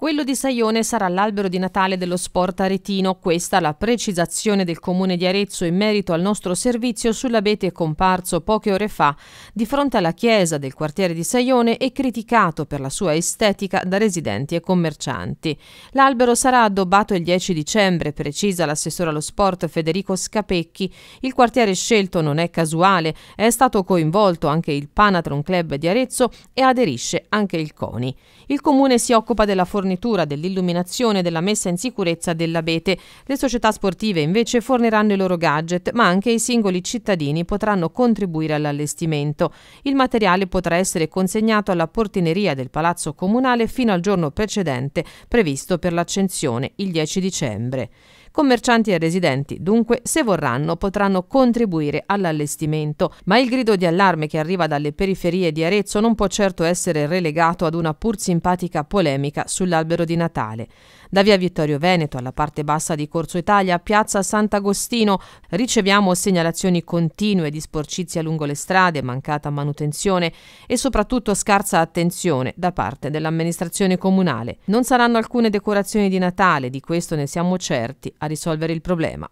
Quello di Saione sarà l'albero di Natale dello sport aretino, questa la precisazione del comune di Arezzo in merito al nostro servizio sull'abete comparso poche ore fa di fronte alla chiesa del quartiere di Saione e criticato per la sua estetica da residenti e commercianti. L'albero sarà addobbato il 10 dicembre, precisa l'assessore allo sport Federico Scapecchi. Il quartiere scelto non è casuale, è stato coinvolto anche il Panatron Club di Arezzo e aderisce anche il CONI. Il comune si occupa della fornitura fornitura dell'illuminazione e della messa in sicurezza dell'abete. Le società sportive invece forniranno i loro gadget, ma anche i singoli cittadini potranno contribuire all'allestimento. Il materiale potrà essere consegnato alla portineria del Palazzo Comunale fino al giorno precedente, previsto per l'accensione il 10 dicembre. Commercianti e residenti, dunque, se vorranno, potranno contribuire all'allestimento, ma il grido di allarme che arriva dalle periferie di Arezzo non può certo essere relegato ad una pur simpatica polemica sull'albero di Natale. Da via Vittorio Veneto alla parte bassa di Corso Italia a piazza Sant'Agostino riceviamo segnalazioni continue di sporcizia lungo le strade, mancata manutenzione e soprattutto scarsa attenzione da parte dell'amministrazione comunale. Non saranno alcune decorazioni di Natale, di questo ne siamo certi, a risolvere il problema.